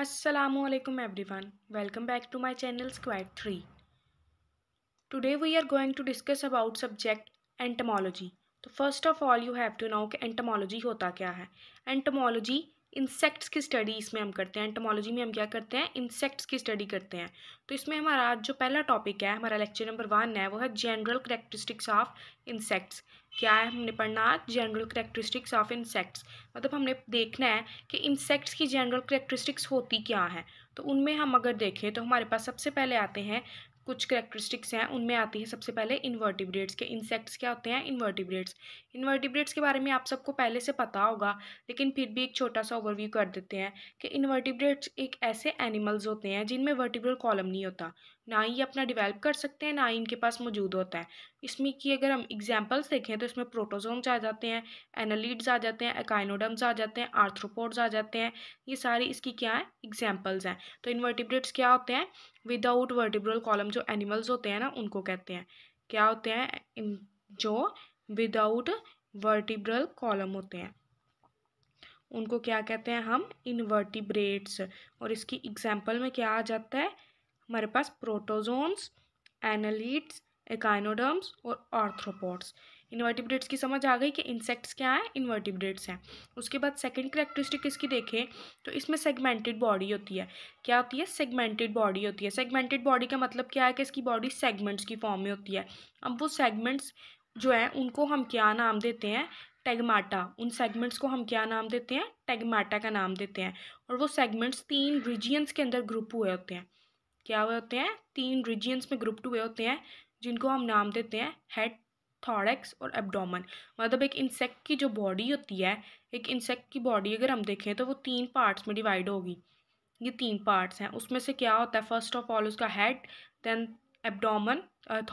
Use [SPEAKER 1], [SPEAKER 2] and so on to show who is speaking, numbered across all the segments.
[SPEAKER 1] Aslam every one welcome back to my channel squad three today we are going to discuss about subject entomology तो first of all you have to know कि entomology होता क्या है entomology insects की study इसमें हम करते हैं एंटमोलॉजी में हम क्या करते हैं इंसेक्ट्स की स्टडी करते हैं तो इसमें हमारा आज जो पहला टॉपिक है हमारा लेक्चर नंबर वन है वो है जनरल करेक्टरिस्टिक्स ऑफ इंसेक्ट्स क्या है हमने पढ़ना आज जनरल करेक्टरिस्टिक्स ऑफ इंसेक्ट्स मतलब हमने देखना है कि इंसेक्ट्स की जनरल करेक्टरिस्टिक्स होती क्या हैं तो उनमें हम अगर देखें तो हमारे पास सबसे पहले आते हैं कुछ करेक्टरिस्टिक्स हैं उनमें आती है सबसे पहले इन्वर्टिब्रेट्स के इंसेक्ट्स क्या होते हैं इन्वर्टिब्रेट्स इन्वर्टिब्रेट्स के बारे में आप सबको पहले से पता होगा लेकिन फिर भी एक छोटा सा ओवरव्यू कर देते हैं कि इन्वर्टिब्रेट्स एक ऐसे एनिमल्स होते हैं जिनमें वर्टिब्रल कॉलम नहीं होता ना ही अपना डिवेल्प कर सकते हैं ना ही इनके पास मौजूद होता है इसमें कि अगर हम एग्जाम्पल्स देखें तो इसमें प्रोटोजोम्स आ जाते हैं एनालीड्स आ जाते हैं एकाइनोडम्स आ जाते हैं आर्थ्रोपोड्स आ जाते हैं ये सारी इसकी क्या है एग्जाम्पल्स हैं तो इन्वर्टिब्रेट्स क्या होते हैं विदाउट वर्टिब्रल कॉलम जो एनिमल्स होते हैं ना उनको कहते हैं क्या होते हैं जो विदाउट वर्टिब्रल कॉलम होते हैं उनको क्या कहते हैं हम इनवर्टिब्रेट्स और इसकी एग्जाम्पल में क्या आ जाता है हमारे पास प्रोटोजोन्स एनालिट्स एकाइनोडम्स और ऑर्थ्रोपोड्स इन्वर्टिब्रेट्स की समझ आ गई कि इंसेक्ट्स क्या हैं इन्वर्टिब्रेट्स हैं उसके बाद सेकंड करेक्टरिस्टिक इसकी देखें तो इसमें सेगमेंटेड बॉडी होती है क्या होती है सेगमेंटेड बॉडी होती है सेगमेंटेड बॉडी का मतलब क्या है कि इसकी बॉडी सेगमेंट्स की फॉर्म में होती है अब वो सेगमेंट्स जो है उनको हम क्या नाम देते हैं टेगमाटा उन सेगमेंट्स को हम क्या नाम देते हैं टेगमाटा का नाम देते हैं और वो सेगमेंट्स तीन रीजियंस के अंदर ग्रुप हुए होते हैं क्या हुए होते हैं तीन रीजियंस में ग्रुप टू हुए होते हैं जिनको हम नाम देते हैं हेड थॉरेक्स और एब्डोमन मतलब एक इंसेक्ट की जो बॉडी होती है एक इंसेक्ट की बॉडी अगर हम देखें तो वो तीन पार्ट्स में डिवाइड होगी ये तीन पार्ट्स हैं उसमें से क्या होता है फर्स्ट ऑफ ऑल उसका head then abdomen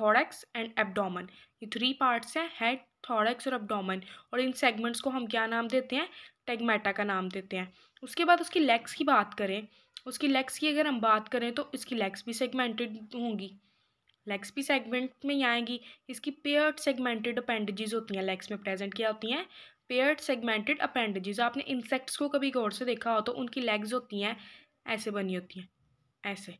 [SPEAKER 1] thorax and abdomen ये थ्री पार्ट्स हैं हेड थॉरेक्स और एब्डोमन और इन सेगमेंट्स को हम क्या नाम देते हैं टेगमेटा का नाम देते हैं उसके बाद उसकी लेग्स की बात करें उसकी लेग्स की अगर हम बात करें तो इसकी लेग्स भी सेगमेंटेड होंगी लेग्स भी सेगमेंट में ही आएंगी इसकी पेयर्ड सेगमेंटेड अपेंडेजेस होती हैं लेग्स में प्रेजेंट क्या होती हैं पेयर्ड सेगमेंटेड अपेंडेजेस आपने इंसेक्ट्स को कभी गौर से देखा हो तो उनकी लेग्स होती हैं ऐसे बनी होती हैं ऐसे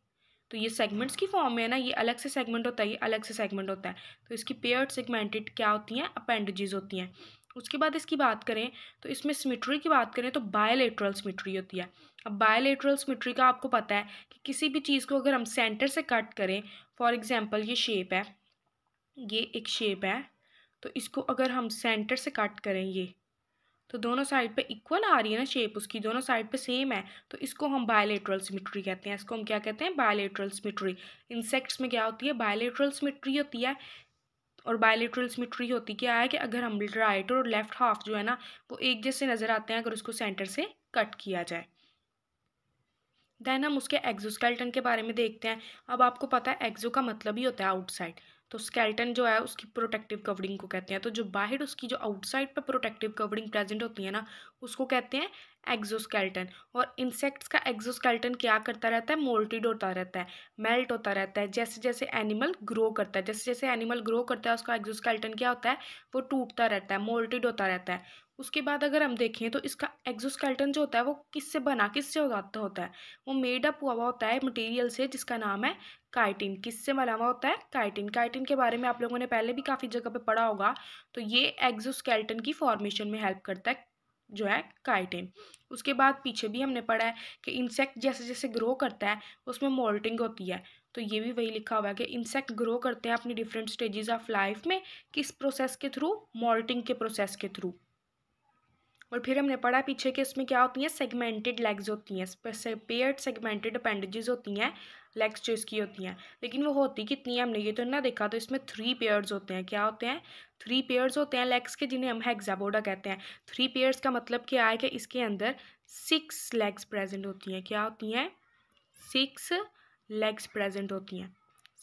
[SPEAKER 1] तो ये सेगमेंट्स की फॉर्म में है ना ये अलग से सेगमेंट होता है ये अलग से सेगमेंट होता है तो इसकी पेयर्ड सेगमेंटेड क्या होती हैं अपेंडेजेस होती हैं उसके बाद इसकी बात करें तो इसमें सिमिट्री की बात करें तो बायोलेट्रल सिमिट्री होती है अब बायोलेट्रल सिमिट्री का आपको पता है कि किसी भी चीज़ को अगर हम सेंटर से कट करें फॉर एग्ज़ाम्पल ये शेप है ये एक शेप है तो इसको अगर हम सेंटर से कट करें ये तो दोनों साइड पे इक्वल आ रही है ना शेप उसकी दोनों साइड पे सेम है तो इसको हम बायोलेट्रल सिमिट्री कहते हैं इसको हम क्या कहते हैं बायोलेट्रल सिमिट्री इंसेक्ट्स में क्या होती है बायोलेट्रल सिमिट्री होती है और बायोलिट्रल्स सिमिट्री होती क्या है कि अगर हम राइट और लेफ्ट हाफ जो है ना वो एक जैसे नज़र आते हैं अगर उसको सेंटर से कट किया जाए देन हम उसके एग्जोस्केल्टन के बारे में देखते हैं अब आपको पता है एग्जो का मतलब ही होता है आउटसाइड तो स्केल्टन जो है उसकी प्रोटेक्टिव कवरिंग को कहते हैं तो जो बाहर उसकी जो आउटसाइड पर प्रोटेक्टिव कवरिंग प्रेजेंट होती है ना उसको कहते हैं एग्जोस्केल्टन और इंसेक्ट्स का एक्जोस्केल्टन क्या करता रहता है मोल्टिड होता रहता है मेल्ट होता रहता है जैसे जैसे एनिमल ग्रो करता है जैसे जैसे एनिमल ग्रो करता है उसका एग्जोस्केल्टन क्या होता है वो टूटता रहता है मोल्टिड होता रहता है उसके बाद अगर हम देखें तो इसका एक्जोस्केल्टन जो होता है वो किससे बना किससे उगाता होता है वो मेड अप हुआ हुआ होता है मटेरियल से जिसका नाम है काइटिन किससे बना हुआ होता है काइटिन काइटिन के बारे में आप लोगों ने पहले भी काफ़ी जगह पे पढ़ा होगा तो ये एग्जोस्केल्टन की फॉर्मेशन में हेल्प करता है जो है काइटिन उसके बाद पीछे भी हमने पढ़ा है कि इंसेक्ट जैसे जैसे ग्रो करता है उसमें मोल्टिंग होती है तो ये भी वही लिखा हुआ है कि इंसेक्ट ग्रो करते हैं अपनी डिफरेंट स्टेजेस ऑफ लाइफ में किस प्रोसेस के थ्रू मोल्टिंग के प्रोसेस के थ्रू और फिर हमने पढ़ा पीछे कि इसमें क्या होती हैं सेगमेंटेड लेग्स होती हैं पेयर्ड सेगमेंटेड अपेंडेजेज होती हैं लेग्स जो इसकी होती हैं लेकिन वो होती कितनी है हमने ये तो ना देखा तो इसमें थ्री पेयर्स होते हैं क्या होते हैं थ्री पेयर्स होते हैं लेग्स के जिन्हें हम हेक्साबोडा कहते हैं थ्री पेयर्स का मतलब क्या है कि इसके अंदर सिक्स लेग्स प्रेजेंट होती हैं क्या होती हैं सिक्स लेग्स प्रेजेंट होती हैं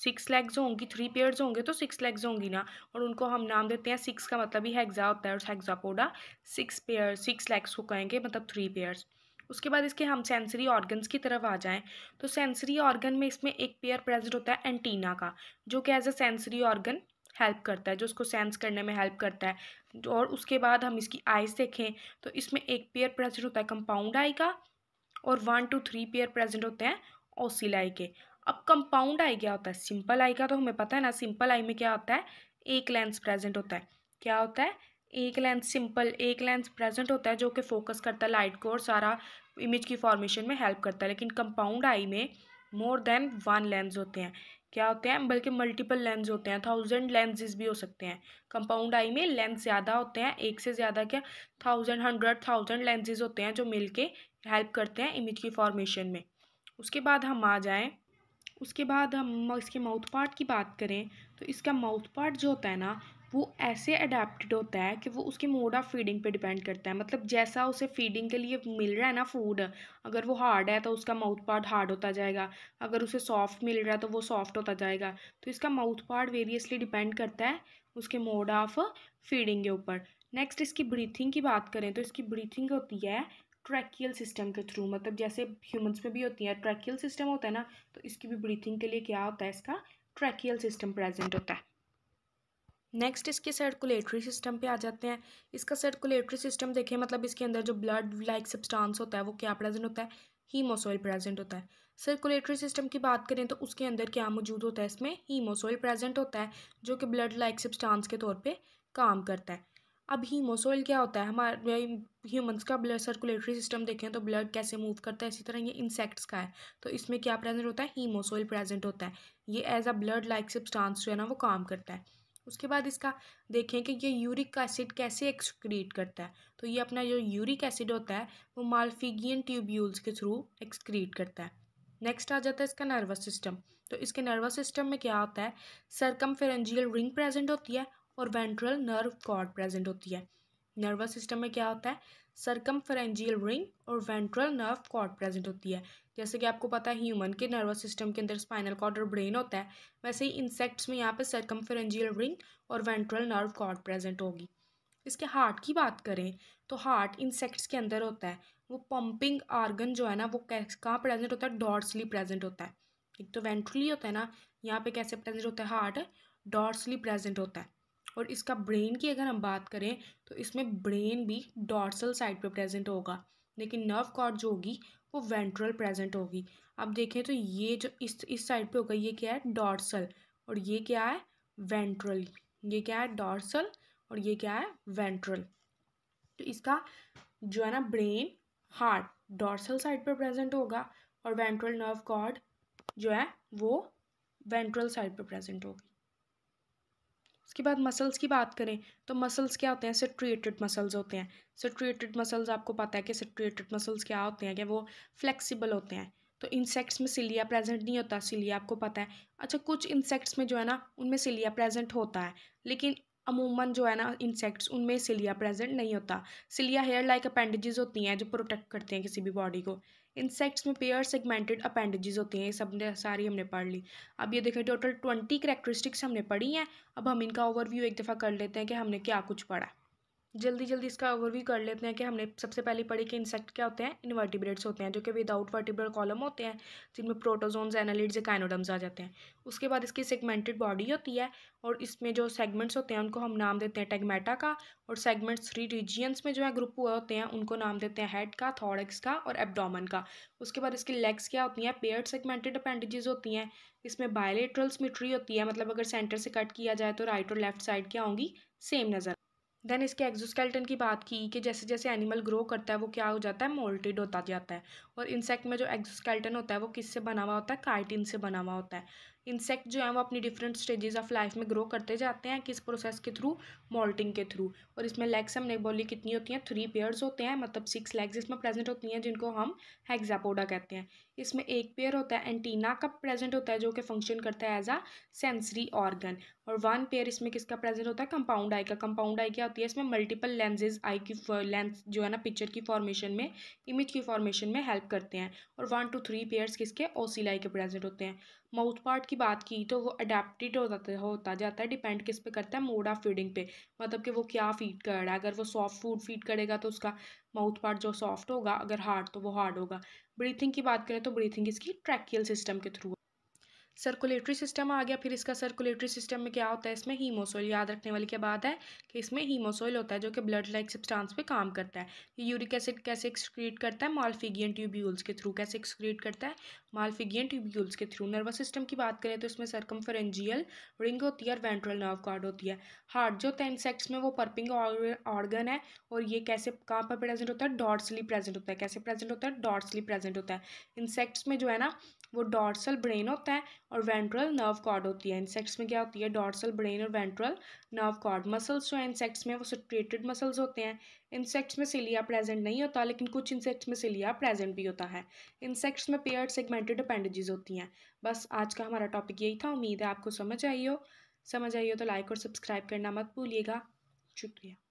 [SPEAKER 1] सिक्स लेग्स होंगी थ्री पेयर्स होंगे तो सिक्स लेग्स होंगी ना और उनको हम नाम देते हैं सिक्स का मतलब ही हैग्जा होता है और hexapoda six pair six legs को कहेंगे मतलब थ्री पेयर्स उसके बाद इसके हम सेंसरी ऑर्गन्स की तरफ आ जाएं तो सेंसरी ऑर्गन में इसमें एक पेयर प्रेजेंट होता है एंटीना का जो कि as a sensory organ help करता है जो उसको सेंस करने में हेल्प करता है और उसके बाद हम इसकी आइज़ देखें तो इसमें एक पेयर प्रेजेंट होता है कंपाउंड आई का और one two three pair present होते हैं ओसिलाई के अब कंपाउंड आई क्या होता है सिंपल आई का तो हमें पता है ना सिंपल आई में क्या होता है एक लेंस प्रेजेंट होता है क्या होता है एक लेंस सिंपल एक लेंस प्रेजेंट होता है जो कि फोकस करता है लाइट को और सारा इमेज की फॉर्मेशन में हेल्प करता है लेकिन कंपाउंड आई में मोर देन वन लेंस होते हैं क्या होते हैं बल्कि मल्टीपल लेंस होते हैं थाउजेंड लेंसेज भी हो सकते हैं कंपाउंड आई में लेंस ज़्यादा होते हैं एक से ज़्यादा क्या थाउजेंड हंड्रेड थाउजेंड लेंसेज होते हैं जो के हेल्प करते हैं इमेज की फॉर्मेशन में उसके बाद हम आ जाएँ उसके बाद हम इसके माउथ पार्ट की बात करें तो इसका माउथ पार्ट जो होता है ना वो ऐसे अडेप्टड होता है कि वो उसके मोड ऑफ़ फीडिंग पे डिपेंड करता है मतलब जैसा उसे फीडिंग के लिए मिल रहा है ना फूड अगर वो हार्ड है तो उसका माउथ पार्ट हार्ड होता जाएगा अगर उसे सॉफ्ट मिल रहा है तो वो सॉफ्ट होता जाएगा तो इसका माउथ पार्ट वेरियसली डिपेंड करता है उसके मोड ऑफ़ फीडिंग के ऊपर नेक्स्ट इसकी ब्रीथिंग की बात करें तो इसकी ब्रीथिंग होती है ट्रैकियल सिस्टम के थ्रू मतलब जैसे ह्यूमन्स में भी होती है ट्रैकियल सिस्टम होता है ना तो इसकी भी ब्रीथिंग के लिए क्या होता है इसका ट्रैकियल सिस्टम प्रेजेंट होता है नेक्स्ट इसके सर्कुलेटरी सिस्टम पे आ जाते हैं इसका सर्कुलेटरी सिस्टम देखें मतलब इसके अंदर जो ब्लड लाइक सब्सटेंस होता है वो क्या प्रेजेंट होता है हीमोसोइल प्रेजेंट होता है सर्कुलेटरी सिस्टम की बात करें तो उसके अंदर क्या मौजूद होता है इसमें हीमोसोइल प्रेजेंट होता है जो कि ब्लड लाइक सब्सटेंस के तौर पर काम करता है अब हीमोसोइल क्या होता है हमारे ह्यूमन्स का ब्लड सर्कुलेटरी सिस्टम देखें तो ब्लड कैसे मूव करता है इसी तरह ये इंसेक्ट्स का है तो इसमें क्या प्रेजेंट होता है हीमोसोइल प्रेजेंट होता है ये as a blood like substance जो है ना वो काम करता है उसके बाद इसका देखें कि ये यूरिक एसिड कैसे एक्सक्रीट करता है तो ये अपना जो यूरिक एसिड होता है वो मालफिगियन ट्यूब्यूल्स के थ्रू एक्सक्रीट करता है नेक्स्ट आ जाता है इसका नर्वस सिस्टम तो इसके नर्वस सिस्टम में क्या होता है सरकम रिंग प्रेजेंट होती है और वेंट्रल नर्व कॉर्ड प्रेजेंट होती है नर्वस सिस्टम में क्या होता है सरकम रिंग और वेंट्रल नर्व कॉर्ड प्रेजेंट होती है जैसे कि आपको पता है ह्यूमन के नर्वस सिस्टम के अंदर स्पाइनल कॉर्ड और ब्रेन होता है वैसे ही इंसेक्ट्स में यहाँ पे सरकम रिंग और वेंट्रल नर्व कॉर्ड प्रेजेंट होगी इसके हार्ट की बात करें तो हार्ट इंसेक्ट्स के अंदर होता है वो पम्पिंग आर्गन जो है ना वो कहाँ प्रेजेंट होता है डॉर्सली प्रेजेंट होता है एक तो वेंट्रली होता है ना यहाँ पे कैसे प्रेजेंट होता है हार्ट डॉर्सली प्रेजेंट होता है और इसका ब्रेन की अगर हम बात करें तो इसमें ब्रेन भी डॉर्सल साइड पे प्रेजेंट होगा लेकिन नर्व कॉर्ड जो होगी वो वेंट्रल प्रेजेंट होगी अब देखें तो ये जो इस इस साइड पे होगा ये क्या है डॉर्सल और ये क्या है वेंट्रल ये क्या है डॉर्सल और ये क्या है वेंट्रल तो इसका जो है ना ब्रेन हार्ट डॉर्सल साइड पर प्रेजेंट होगा और वेंट्रल नर्व कॉर्ड जो है वो वेंट्रल साइड पर प्रेजेंट होगी उसके बाद मसल्स की बात करें तो मसल्स क्या होते हैं सिट्रिएटेड मसल्स होते हैं सिट्रिएटेड मसल्स आपको पता है कि सिट्रिएटेड मसल्स क्या होते हैं कि वो फ्लेक्सिबल होते हैं तो इंसेक्ट्स में सिलिया प्रेजेंट नहीं होता सिलिया आपको पता है अच्छा कुछ इंसेक्ट्स में जो है ना उनमें सिलिया प्रेजेंट होता है लेकिन अमूमन जो है ना इंसेक्ट्स उनमें सिलिया प्रेजेंट नहीं होता सिलिया हेयर लाइक अपेंडेजेस होती हैं जो प्रोटेक्ट करते हैं किसी भी बॉडी को इंसेक्ट्स में पेयर सेगमेंटेड अपेंडेजेस होते हैं ये सब ने सारी हमने पढ़ ली अब ये देखें टोटल ट्वेंटी करेक्टरिस्टिक्स हमने पढ़ी हैं अब हम इनका ओवरव्यू एक दफ़ा कर लेते हैं कि हमने क्या कुछ पढ़ा जल्दी जल्दी इसका ओवरव्यू कर लेते हैं कि हमने सबसे पहले पढ़ी कि इंसेक्ट क्या होते हैं इन्वर्टिब्रेट्स होते हैं जो कि विदाउट वर्टिब्रल कॉलम होते हैं जिनमें प्रोटोजोन्स एनालिड्स या काइनोडम्स आ जाते हैं उसके बाद इसकी सेगमेंटेड बॉडी होती है और इसमें जो सेगमेंट्स होते हैं उनको हम नाम देते हैं टेगमेटा का और सेगमेंट्स थ्री रीजियंस में जो है ग्रुप हुए होते हैं उनको नाम देते हैं हेड का थॉरक्स का और एबडोमन का उसके बाद इसकी लेग्स क्या होती हैं पेयर सेगमेंटेड अपेंडेजेस होती हैं इसमें बायोलेट्रल्स मिट्री होती है मतलब अगर सेंटर से कट किया जाए तो राइट और लेफ्ट साइड क्या होंगी सेम नज़र देन इसके एक्जोस्केल्टन की बात की कि जैसे जैसे एनिमल ग्रो करता है वो क्या हो जाता है मोल्टेड होता जाता है और इंसेक्ट में जो एक्सोस्केल्टन होता है वो किससे बना हुआ होता है काइटिन से बना हुआ होता है इंसेक्ट जो है वो अपनी डिफरेंट स्टेजेस ऑफ लाइफ में ग्रो करते जाते हैं किस प्रोसेस के थ्रू मोल्टिंग के थ्रू और इसमें लेग्स हमने बोली कितनी होती हैं थ्री पेयर्स होते हैं मतलब सिक्स लेग्स इसमें प्रेजेंट होती हैं जिनको हम हेक्सापोडा कहते हैं इसमें एक पेयर होता है एंटीना का प्रेजेंट होता है जो कि फंक्शन करता है एज अ सेंसरी ऑर्गन और वन पेयर इसमें किसका प्रेजेंट होता है कंपाउंड आई का कंपाउंड आई क्या होती है इसमें मल्टीपल लेंजेज आई की लेंस जो है ना पिक्चर की फॉर्मेशन में इमेज की फॉर्मेशन में हेल्प करते हैं और वन टू थ्री पेयर्स किसके सिलाई के प्रेजेंट होते हैं माउथ पार्ट की बात की तो वो अडेप्टिड हो जाता होता जाता है डिपेंड किस पे करता है मोड ऑफ फीडिंग पे मतलब कि वो क्या फीड कर रहा है अगर वो सॉफ्ट फूड फीड करेगा तो उसका माउथ पार्ट जो सॉफ्ट होगा अगर हार्ड तो वो हार्ड होगा ब्रीथिंग की बात करें तो ब्रीथिंग इसकी ट्रैकियल सिस्टम के थ्रू सर्कुलेटरी सिस्टम आ गया फिर इसका सर्कुलेटरी सिस्टम में क्या होता है इसमें हीमोसोइल याद रखने वाली क्या बात है कि इसमें हीमोसोइल होता है जो कि ब्लड लाइक सब्सटेंस पे काम करता है ये यूरिक एसिड कैसे एक्सक्रीट करता है मालफिगियन ट्यूब्यूल्स के थ्रू कैसे एक्सक्रीट करता है मालफिगियन ट्यूब्यूल्स के थ्रू नर्वस सिस्टम की बात करें तो इसमें सर्कमफेरेंजियल रिंग होती है और वेंट्रल नर्व कार्ड होती है हार्ट जो होता है इंसेक्ट्स में वो पर्पिंग ऑर्गन है और ये कैसे कहाँ पर प्रेजेंट होता है डॉट्सली प्रेजेंट होता है कैसे प्रेजेंट होता है डॉट्सली प्रेजेंट होता है इंसेक्ट्स में जो है ना वो डॉर्सल ब्रेन होता है और वेंट्रल नर्व कॉर्ड होती है इंसेक्ट्स में क्या होती है डॉर्सल ब्रेन और वेंट्रल नर्व कॉर्ड मसल्स जो है इंसेक्ट्स में वो सटरेटेड मसल्स होते हैं इंसेक्ट्स में सिलिया प्रेजेंट नहीं होता लेकिन कुछ इंसेक्ट्स में सिलिया प्रेजेंट भी होता है इंसेक्ट्स में पेयर सेगमेंटेड अपेंडेजेज होती हैं बस आज का हमारा टॉपिक यही था उम्मीद है आपको समझ आई हो समझ आई हो तो लाइक और सब्सक्राइब करना मत भूलिएगा शुक्रिया